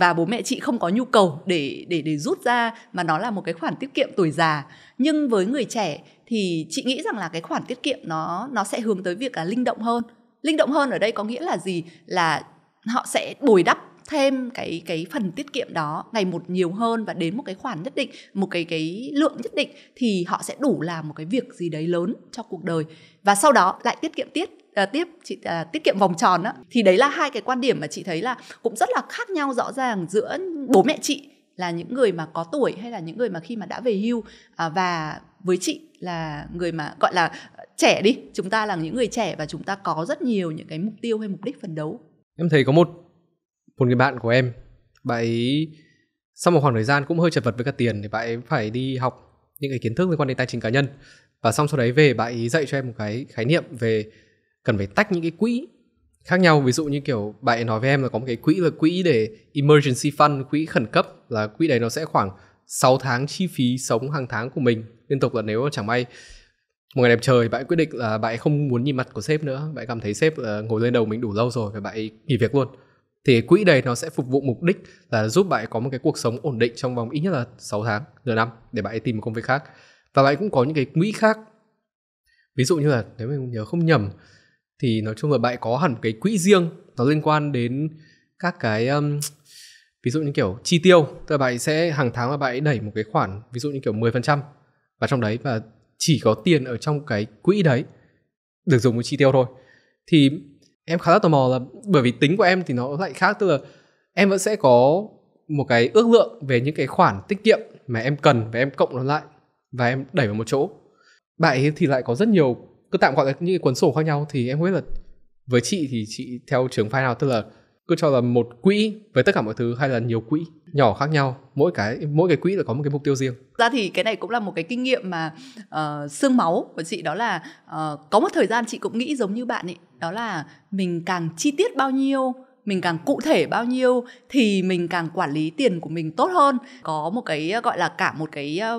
và bố mẹ chị không có nhu cầu để để để rút ra mà nó là một cái khoản tiết kiệm tuổi già nhưng với người trẻ thì chị nghĩ rằng là cái khoản tiết kiệm nó nó sẽ hướng tới việc là linh động hơn linh động hơn ở đây có nghĩa là gì là họ sẽ bồi đắp thêm cái cái phần tiết kiệm đó ngày một nhiều hơn và đến một cái khoản nhất định một cái cái lượng nhất định thì họ sẽ đủ làm một cái việc gì đấy lớn cho cuộc đời và sau đó lại tiết kiệm tiết à, tiếp chị à, tiết kiệm vòng tròn á thì đấy là hai cái quan điểm mà chị thấy là cũng rất là khác nhau rõ ràng giữa bố mẹ chị là những người mà có tuổi hay là những người mà khi mà đã về hưu à, và với chị là người mà gọi là trẻ đi chúng ta là những người trẻ và chúng ta có rất nhiều những cái mục tiêu hay mục đích phấn đấu em thấy có một một người bạn của em bạn ấy sau một khoảng thời gian cũng hơi chật vật với cả tiền thì bạn ấy phải đi học những cái kiến thức liên quan đến tài chính cá nhân và xong sau đấy về bạn ấy dạy cho em một cái khái niệm về cần phải tách những cái quỹ khác nhau ví dụ như kiểu bạn ấy nói với em là có một cái quỹ là quỹ để emergency fund quỹ khẩn cấp là quỹ đấy nó sẽ khoảng 6 tháng chi phí sống hàng tháng của mình liên tục là nếu chẳng may một ngày đẹp trời bạn quyết định là bạn không muốn nhìn mặt của sếp nữa bạn cảm thấy sếp là ngồi lên đầu mình đủ lâu rồi và bạn nghỉ việc luôn thì quỹ này nó sẽ phục vụ mục đích là giúp bạn có một cái cuộc sống ổn định trong vòng ít nhất là 6 tháng, nửa năm để bạn tìm một công việc khác. Và lại cũng có những cái quỹ khác. Ví dụ như là nếu mình nhớ không nhầm thì nói chung là bạn có hẳn cái quỹ riêng nó liên quan đến các cái um, ví dụ như kiểu chi tiêu tức là bạn sẽ hàng tháng là bạn đẩy một cái khoản ví dụ như kiểu 10% và trong đấy và chỉ có tiền ở trong cái quỹ đấy được dùng cho chi tiêu thôi thì em khá là tò mò là bởi vì tính của em thì nó lại khác tức là em vẫn sẽ có một cái ước lượng về những cái khoản tiết kiệm mà em cần và em cộng nó lại và em đẩy vào một chỗ bạn ấy thì lại có rất nhiều cứ tạm gọi là những cái cuốn sổ khác nhau thì em không biết là với chị thì chị theo trường phái nào tức là cứ cho là một quỹ với tất cả mọi thứ hay là nhiều quỹ nhỏ khác nhau mỗi cái mỗi cái quỹ là có một cái mục tiêu riêng ra thì cái này cũng là một cái kinh nghiệm mà uh, xương máu của chị đó là uh, có một thời gian chị cũng nghĩ giống như bạn ấy đó là mình càng chi tiết bao nhiêu mình càng cụ thể bao nhiêu thì mình càng quản lý tiền của mình tốt hơn có một cái ờ, gọi là cả một cái ờ,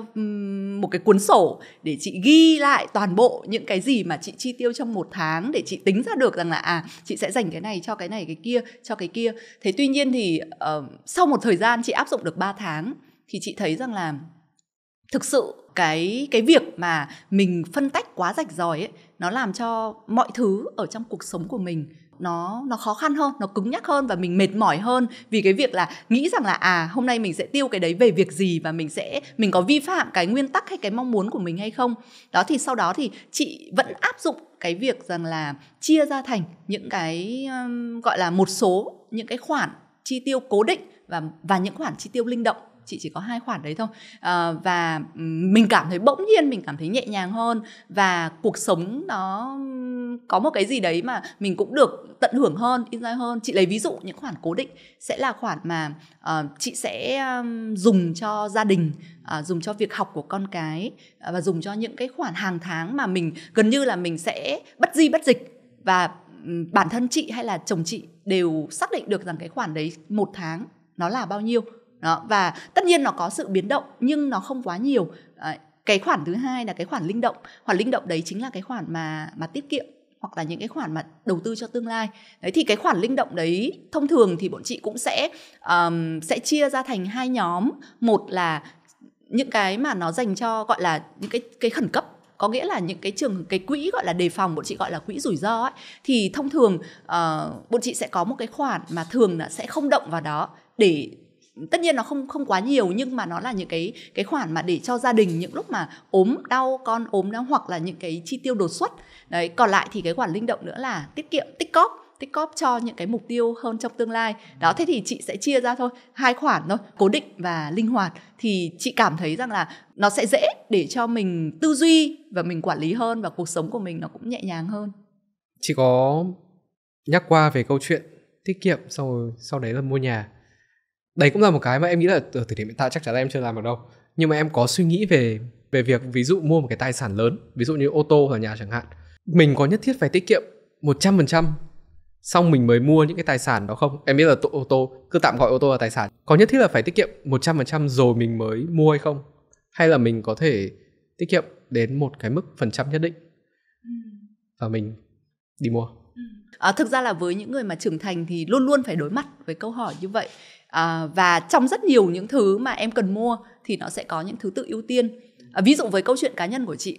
một cái cuốn sổ để chị ghi lại toàn bộ những cái gì mà chị chi tiêu trong một tháng để chị tính ra được rằng là à chị sẽ dành cái này cho cái này cái kia cho cái kia thế tuy nhiên thì uh, sau một thời gian chị áp dụng được 3 tháng thì chị thấy rằng là thực sự cái cái việc mà mình phân tách quá rạch ròi ấy nó làm cho mọi thứ ở trong cuộc sống của mình nó nó khó khăn hơn nó cứng nhắc hơn và mình mệt mỏi hơn vì cái việc là nghĩ rằng là à hôm nay mình sẽ tiêu cái đấy về việc gì và mình sẽ mình có vi phạm cái nguyên tắc hay cái mong muốn của mình hay không đó thì sau đó thì chị vẫn áp dụng cái việc rằng là chia ra thành những cái um, gọi là một số những cái khoản chi tiêu cố định và và những khoản chi tiêu linh động chị chỉ có hai khoản đấy thôi à, và mình cảm thấy bỗng nhiên mình cảm thấy nhẹ nhàng hơn và cuộc sống nó có một cái gì đấy mà mình cũng được tận hưởng hơn enjoy hơn chị lấy ví dụ những khoản cố định sẽ là khoản mà uh, chị sẽ um, dùng cho gia đình uh, dùng cho việc học của con cái uh, và dùng cho những cái khoản hàng tháng mà mình gần như là mình sẽ bất di bất dịch và um, bản thân chị hay là chồng chị đều xác định được rằng cái khoản đấy một tháng nó là bao nhiêu đó và tất nhiên nó có sự biến động nhưng nó không quá nhiều ờ, cái khoản thứ hai là cái khoản linh động khoản linh động đấy chính là cái khoản mà mà tiết kiệm hoặc là những cái khoản mà đầu tư cho tương lai đấy thì cái khoản linh động đấy thông thường thì bọn chị cũng sẽ um, sẽ chia ra thành hai nhóm một là những cái mà nó dành cho gọi là những cái cái khẩn cấp có nghĩa là những cái trường cái quỹ gọi là đề phòng bọn chị gọi là quỹ rủi ro ấy thì thông thường uh, bọn chị sẽ có một cái khoản mà thường là sẽ không động vào đó để tất nhiên nó không không quá nhiều nhưng mà nó là những cái cái khoản mà để cho gia đình những lúc mà ốm đau con ốm đau hoặc là những cái chi tiêu đột xuất đấy còn lại thì cái khoản linh động nữa là tiết kiệm tích cóp tích cóp cho những cái mục tiêu hơn trong tương lai đó thế thì chị sẽ chia ra thôi hai khoản thôi cố định và linh hoạt thì chị cảm thấy rằng là nó sẽ dễ để cho mình tư duy và mình quản lý hơn và cuộc sống của mình nó cũng nhẹ nhàng hơn chị có nhắc qua về câu chuyện tiết kiệm sau sau đấy là mua nhà đấy cũng là một cái mà em nghĩ là ở thời điểm hiện tại chắc chắn là em chưa làm được đâu nhưng mà em có suy nghĩ về về việc ví dụ mua một cái tài sản lớn ví dụ như ô tô hoặc nhà chẳng hạn mình có nhất thiết phải tiết kiệm 100% xong mình mới mua những cái tài sản đó không em biết là t- ô tô cứ tạm gọi ô tô là tài sản có nhất thiết là phải tiết kiệm 100% rồi mình mới mua hay không hay là mình có thể tiết kiệm đến một cái mức phần trăm nhất định ừ. và mình đi mua ừ. à, thực ra là với những người mà trưởng thành thì luôn luôn phải đối mặt với câu hỏi như vậy à, và trong rất nhiều những thứ mà em cần mua thì nó sẽ có những thứ tự ưu tiên à, ví dụ với câu chuyện cá nhân của chị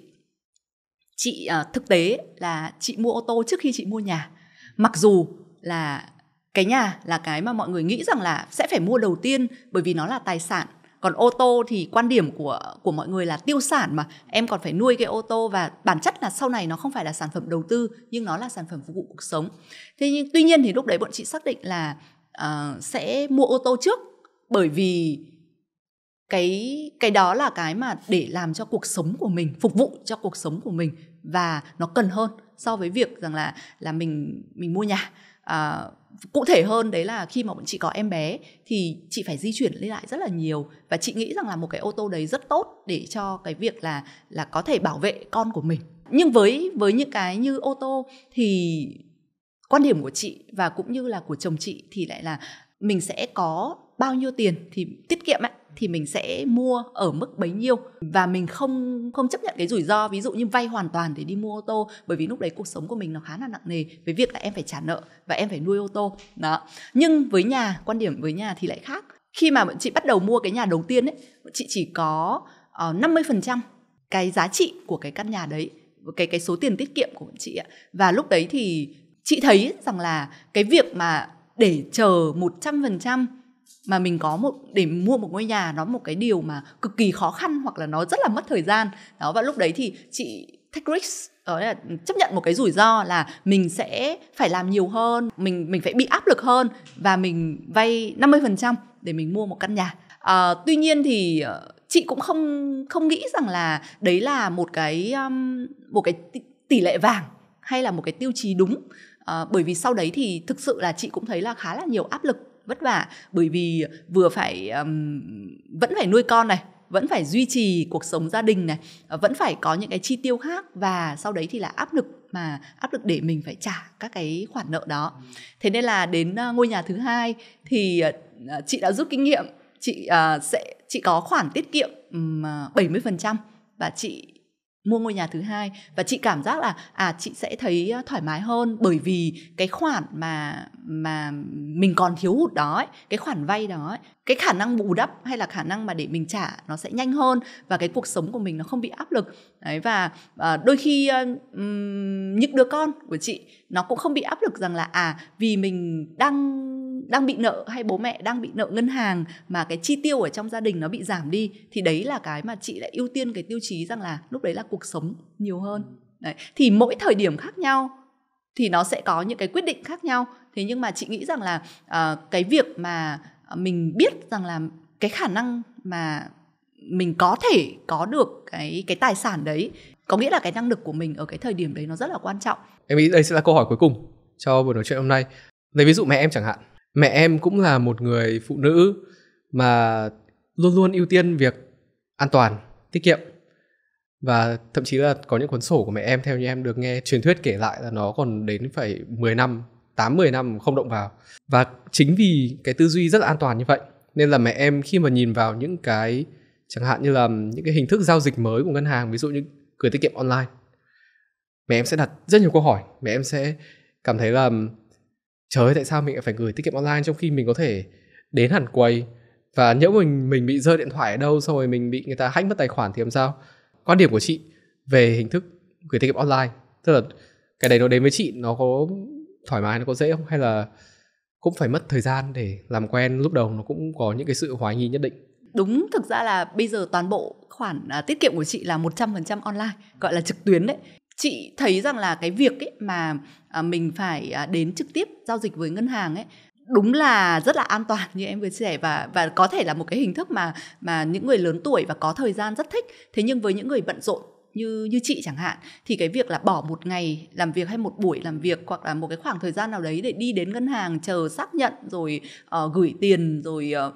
chị à, thực tế là chị mua ô tô trước khi chị mua nhà mặc dù là cái nhà là cái mà mọi người nghĩ rằng là sẽ phải mua đầu tiên bởi vì nó là tài sản còn ô tô thì quan điểm của của mọi người là tiêu sản mà em còn phải nuôi cái ô tô và bản chất là sau này nó không phải là sản phẩm đầu tư nhưng nó là sản phẩm phục vụ cuộc sống thế nhưng tuy nhiên thì lúc đấy bọn chị xác định là uh, sẽ mua ô tô trước bởi vì cái cái đó là cái mà để làm cho cuộc sống của mình phục vụ cho cuộc sống của mình và nó cần hơn so với việc rằng là là mình mình mua nhà à, cụ thể hơn đấy là khi mà bọn chị có em bé thì chị phải di chuyển đi lại rất là nhiều và chị nghĩ rằng là một cái ô tô đấy rất tốt để cho cái việc là là có thể bảo vệ con của mình nhưng với với những cái như ô tô thì quan điểm của chị và cũng như là của chồng chị thì lại là mình sẽ có bao nhiêu tiền thì tiết kiệm ấy, thì mình sẽ mua ở mức bấy nhiêu và mình không không chấp nhận cái rủi ro ví dụ như vay hoàn toàn để đi mua ô tô bởi vì lúc đấy cuộc sống của mình nó khá là nặng nề với việc là em phải trả nợ và em phải nuôi ô tô đó nhưng với nhà quan điểm với nhà thì lại khác khi mà chị bắt đầu mua cái nhà đầu tiên ấy chị chỉ có uh, ờ, 50% cái giá trị của cái căn nhà đấy cái cái số tiền tiết kiệm của chị ạ và lúc đấy thì chị thấy rằng là cái việc mà để chờ 100% mà mình có một để mua một ngôi nhà nó một cái điều mà cực kỳ khó khăn hoặc là nó rất là mất thời gian đó và lúc đấy thì chị take risk đó là chấp nhận một cái rủi ro là mình sẽ phải làm nhiều hơn mình mình phải bị áp lực hơn và mình vay 50% để mình mua một căn nhà à, tuy nhiên thì ờ, chị cũng không không nghĩ rằng là đấy là một cái um, một cái tỷ lệ vàng hay là một cái tiêu chí đúng Ờ, bởi vì sau đấy thì thực sự là chị cũng thấy là khá là nhiều áp lực vất vả bởi vì vừa phải um, vẫn phải nuôi con này vẫn phải duy trì cuộc sống gia đình này ờ, vẫn phải có những cái chi tiêu khác và sau đấy thì là áp lực mà áp lực để mình phải trả các cái khoản nợ đó thế nên là đến ờ, ngôi nhà thứ hai thì chị đã rút kinh nghiệm chị uh, sẽ chị có khoản tiết kiệm um, 70% và chị mua ngôi nhà thứ hai và chị cảm giác là à chị sẽ thấy ờ, thoải mái hơn bởi vì cái khoản mà mà mình còn thiếu hụt đó ấy, cái khoản vay đó ấy, cái khả năng bù đắp hay là khả năng mà để mình trả nó sẽ nhanh hơn và cái cuộc sống của mình nó không bị áp lực đấy và à, đôi khi um, những đứa con của chị nó cũng không bị áp lực rằng là à vì mình đang đang bị nợ hay bố mẹ đang bị nợ ngân hàng mà cái chi tiêu ở trong gia đình nó bị giảm đi thì đấy là cái mà chị lại ưu tiên cái tiêu chí rằng là lúc đấy là cuộc sống nhiều hơn đấy. thì mỗi thời điểm khác nhau thì nó sẽ có những cái quyết định khác nhau thế nhưng mà chị nghĩ rằng là uh, cái việc mà mình biết rằng là cái khả năng mà mình có thể có được cái cái tài sản đấy có nghĩa là cái năng lực của mình ở cái thời điểm đấy nó rất là quan trọng em nghĩ đây sẽ là câu hỏi cuối cùng cho buổi nói chuyện hôm nay lấy ví dụ mẹ em chẳng hạn mẹ em cũng là một người phụ nữ mà luôn luôn ưu tiên việc an toàn tiết kiệm và thậm chí là có những cuốn sổ của mẹ em theo như em được nghe truyền thuyết kể lại là nó còn đến phải 10 năm 8 10 năm không động vào. Và chính vì cái tư duy rất là an toàn như vậy nên là mẹ em khi mà nhìn vào những cái chẳng hạn như là những cái hình thức giao dịch mới của ngân hàng ví dụ như gửi tiết kiệm online mẹ em sẽ đặt rất nhiều câu hỏi mẹ em sẽ cảm thấy là trời ơi tại sao mình lại phải gửi tiết kiệm online trong khi mình có thể đến hẳn quầy và nếu mình mình bị rơi điện thoại ở đâu xong rồi mình bị người ta hack mất tài khoản thì làm sao quan điểm của chị về hình thức gửi tiết kiệm online tức là cái đấy nó đến với chị nó có thoải mái nó có dễ không hay là cũng phải mất thời gian để làm quen lúc đầu nó cũng có những cái sự hoài nghi nhất định đúng thực ra là bây giờ toàn bộ khoản à, tiết kiệm của chị là 100% online gọi là trực tuyến đấy chị thấy rằng là cái việc ấy mà à, mình phải à, đến trực tiếp giao dịch với ngân hàng ấy đúng là rất là an toàn như em vừa chia sẻ và và có thể là một cái hình thức mà mà những người lớn tuổi và có thời gian rất thích thế nhưng với những người bận rộn như như chị chẳng hạn thì cái việc là bỏ một ngày làm việc hay một buổi làm việc hoặc là một cái khoảng thời gian nào đấy để đi đến ngân hàng chờ xác nhận rồi uh, gửi tiền rồi uh,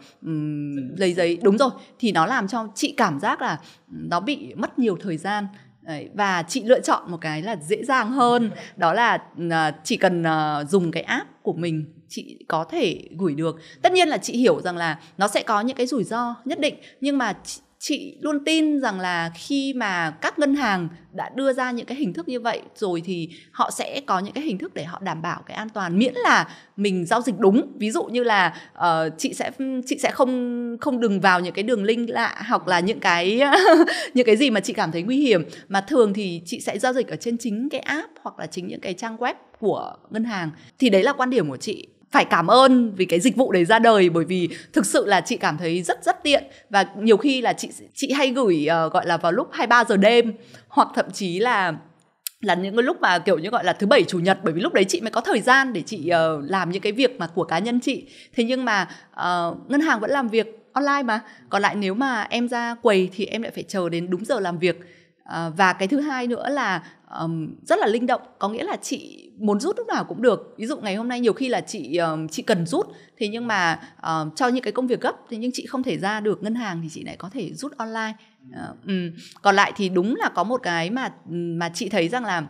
lấy giấy đúng rồi thì nó làm cho chị cảm giác là nó bị mất nhiều thời gian Đấy, và chị lựa chọn một cái là dễ dàng hơn đó là à, chỉ cần à, dùng cái app của mình chị có thể gửi được tất nhiên là chị hiểu rằng là nó sẽ có những cái rủi ro nhất định nhưng mà chị luôn tin rằng là khi mà các ngân hàng đã đưa ra những cái hình thức như vậy rồi thì họ sẽ có những cái hình thức để họ đảm bảo cái an toàn miễn là mình giao dịch đúng ví dụ như là uh, chị sẽ chị sẽ không không đừng vào những cái đường link lạ hoặc là những cái những cái gì mà chị cảm thấy nguy hiểm mà thường thì chị sẽ giao dịch ở trên chính cái app hoặc là chính những cái trang web của ngân hàng thì đấy là quan điểm của chị phải cảm ơn vì cái dịch vụ đấy ra đời bởi vì thực sự là chị cảm thấy rất rất tiện và nhiều khi là chị chị hay gửi uh, gọi là vào lúc 23 giờ đêm hoặc thậm chí là là những cái lúc mà kiểu như gọi là thứ bảy chủ nhật bởi vì lúc đấy chị mới có thời gian để chị uh, làm những cái việc mà của cá nhân chị thế nhưng mà uh, ngân hàng vẫn làm việc online mà còn lại nếu mà em ra quầy thì em lại phải chờ đến đúng giờ làm việc Ờ, và cái thứ hai nữa là um, rất là linh động có nghĩa là chị muốn rút lúc nào cũng được ví dụ ngày hôm nay nhiều khi là chị um, chị cần rút thế nhưng mà um, cho những cái công việc gấp thế nhưng chị không thể ra được ngân hàng thì chị lại có thể rút online uh, um. còn lại thì đúng là có một cái mà mà chị thấy rằng là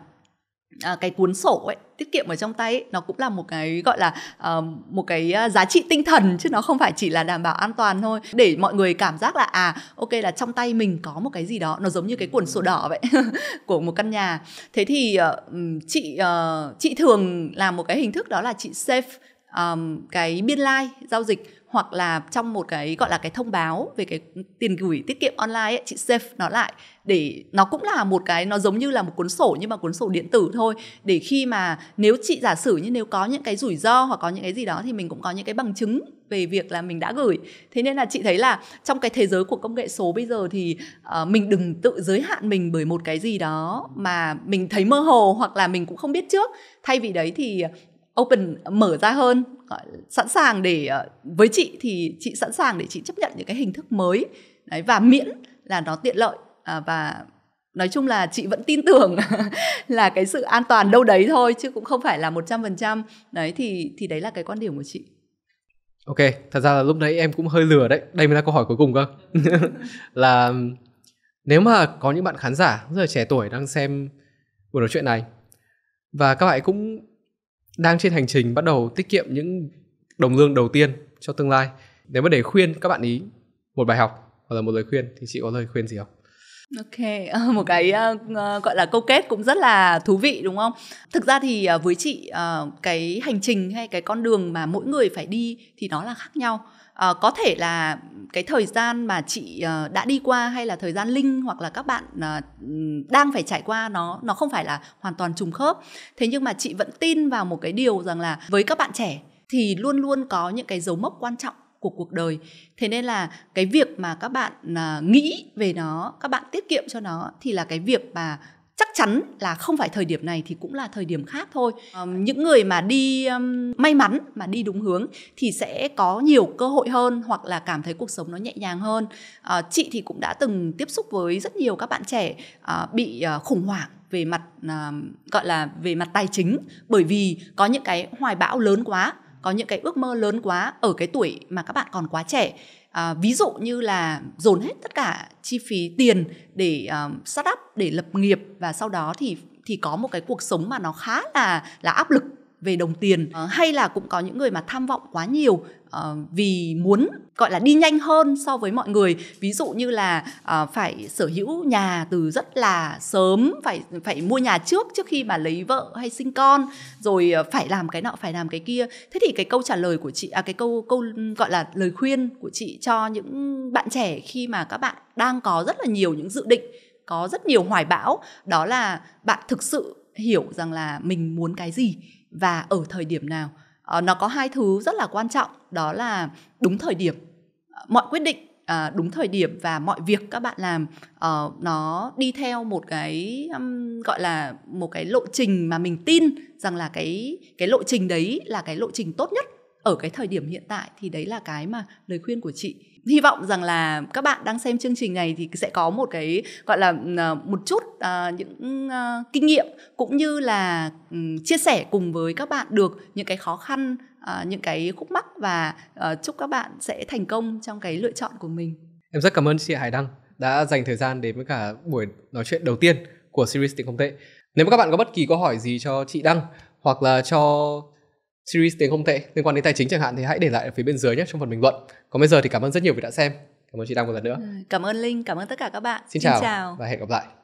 À, cái cuốn sổ ấy tiết kiệm ở trong tay ấy, nó cũng là một cái gọi là uh, một cái à, giá trị tinh thần chứ nó không phải chỉ là đảm bảo an toàn thôi để mọi người cảm giác là à ok là trong tay mình có một cái gì đó nó giống như cái cuốn sổ đỏ vậy của một căn nhà thế thì uh, chị uh, chị thường làm một cái hình thức đó là chị save um, cái biên lai like, giao dịch hoặc là trong một cái gọi là cái thông báo về cái tiền gửi tiết kiệm online ấy, chị save nó lại để nó cũng là một cái nó giống như là một cuốn sổ nhưng mà cuốn sổ điện tử thôi để khi mà nếu chị giả sử như nếu có những cái rủi ro hoặc có những cái gì đó thì mình cũng có những cái bằng chứng về việc là mình đã gửi thế nên là chị thấy là trong cái thế giới của công nghệ số bây giờ thì uh, mình đừng tự giới hạn mình bởi một cái gì đó mà mình thấy mơ hồ hoặc là mình cũng không biết trước thay vì đấy thì open mở ra hơn sẵn sàng để ờ, với chị thì chị sẵn sàng để chị chấp nhận những cái hình thức mới đấy và miễn là nó tiện lợi à, và nói chung là chị vẫn tin tưởng là cái sự an toàn đâu đấy thôi chứ cũng không phải là 100% đấy thì thì đấy là cái quan điểm của chị Ok, thật ra là lúc nãy em cũng hơi lừa đấy. Đây mới là câu hỏi cuối cùng cơ. là nếu mà có những bạn khán giả rất là trẻ tuổi đang xem buổi nói chuyện này và các bạn cũng đang trên hành trình bắt đầu tiết kiệm những đồng lương đầu tiên cho tương lai nếu mà để khuyên các bạn ý một bài học hoặc là một lời khuyên thì chị có lời khuyên gì không Ok, ờ, một cái uh, gọi là câu kết cũng rất là thú vị đúng không? Thực ra thì uh, với chị uh, cái hành trình hay cái con đường mà mỗi người phải đi thì nó là khác nhau à, có thể là cái thời gian mà chị uh, đã đi qua hay là thời gian linh hoặc là các bạn uh, đang phải trải qua nó nó không phải là hoàn toàn trùng khớp thế nhưng mà chị vẫn tin vào một cái điều rằng là với các bạn trẻ thì luôn luôn có những cái dấu mốc quan trọng của cuộc đời thế nên là cái việc mà các bạn uh, nghĩ về nó các bạn tiết kiệm cho nó thì là cái việc mà chắc chắn là không phải thời điểm này thì cũng là thời điểm khác thôi những người mà đi may mắn mà đi đúng hướng thì sẽ có nhiều cơ hội hơn hoặc là cảm thấy cuộc sống nó nhẹ nhàng hơn ờ, chị thì cũng đã từng tiếp xúc với rất nhiều các bạn trẻ ờ, bị ờ, khủng hoảng về mặt gọi là về mặt tài chính bởi vì có những cái hoài bão lớn quá có những cái ước mơ lớn quá ở cái tuổi mà các bạn còn quá trẻ à, ví dụ như là dồn hết tất cả chi phí tiền để um, start up để lập nghiệp và sau đó thì thì có một cái cuộc sống mà nó khá là là áp lực về đồng tiền à, hay là cũng có những người mà tham vọng quá nhiều à, vì muốn gọi là đi nhanh hơn so với mọi người ví dụ như là à, phải sở hữu nhà từ rất là sớm phải phải mua nhà trước trước khi mà lấy vợ hay sinh con rồi phải làm cái nọ phải làm cái kia thế thì cái câu trả lời của chị à cái câu câu gọi là lời khuyên của chị cho những bạn trẻ khi mà các bạn đang có rất là nhiều những dự định có rất nhiều hoài bão đó là bạn thực sự hiểu rằng là mình muốn cái gì và ở thời điểm nào ờ, nó có hai thứ rất là quan trọng đó là đúng thời điểm ờ, mọi quyết định ờ, đúng thời điểm và mọi việc các bạn làm nó đi theo một cái gọi là một cái lộ trình mà mình tin rằng là cái cái lộ trình đấy là cái lộ trình tốt nhất ở cái thời điểm hiện tại thì đấy là cái mà lời khuyên của chị hy vọng rằng là các bạn đang xem chương trình này thì sẽ có một cái gọi là ờ, một chút uh, những uh, kinh nghiệm cũng như là um, chia sẻ cùng với các bạn được những cái khó khăn uh, những cái khúc mắc và uh, chúc các bạn sẽ thành công trong cái lựa chọn của mình em rất cảm ơn chị Hải Đăng đã dành thời gian đến với cả buổi nói chuyện đầu tiên của series tình không tệ nếu mà các bạn có bất kỳ câu hỏi gì cho chị Đăng hoặc là cho series tiếng không tệ liên quan đến tài chính chẳng hạn thì hãy để lại ở phía bên dưới nhé trong phần bình luận còn bây giờ thì cảm ơn rất nhiều vì đã xem cảm ơn chị đăng một lần nữa cảm ơn linh cảm ơn tất cả các bạn xin, xin chào, chào và hẹn gặp lại